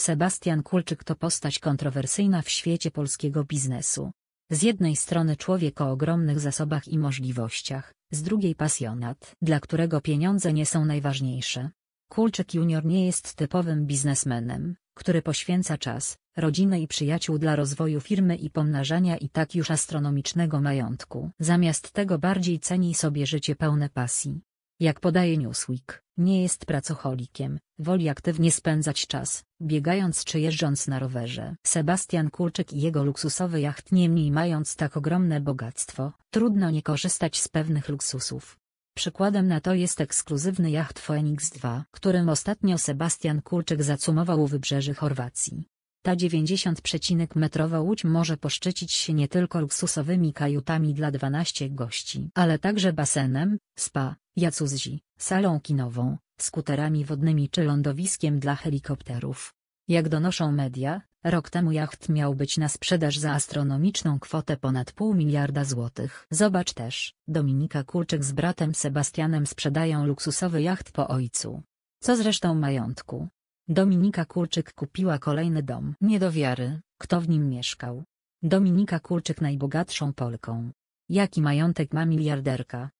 Sebastian Kulczyk to postać kontrowersyjna w świecie polskiego biznesu. Z jednej strony człowiek o ogromnych zasobach i możliwościach, z drugiej pasjonat, dla którego pieniądze nie są najważniejsze. Kulczyk junior nie jest typowym biznesmenem, który poświęca czas, rodzinę i przyjaciół dla rozwoju firmy i pomnażania i tak już astronomicznego majątku. Zamiast tego bardziej ceni sobie życie pełne pasji. Jak podaje Newsweek, nie jest pracocholikiem, woli aktywnie spędzać czas, biegając czy jeżdżąc na rowerze. Sebastian Kurczyk i jego luksusowy jacht niemniej mając tak ogromne bogactwo, trudno nie korzystać z pewnych luksusów. Przykładem na to jest ekskluzywny jacht Phoenix 2, którym ostatnio Sebastian Kurczyk zacumował u wybrzeży Chorwacji. Ta 90-metrowa łódź może poszczycić się nie tylko luksusowymi kajutami dla 12 gości, ale także basenem, spa, jacuzzi, salą kinową, skuterami wodnymi czy lądowiskiem dla helikopterów. Jak donoszą media, rok temu jacht miał być na sprzedaż za astronomiczną kwotę ponad pół miliarda złotych. Zobacz też, Dominika Kulczyk z bratem Sebastianem sprzedają luksusowy jacht po ojcu. Co zresztą majątku, Dominika Kurczyk kupiła kolejny dom. Nie do wiary, kto w nim mieszkał. Dominika Kurczyk najbogatszą Polką. Jaki majątek ma miliarderka?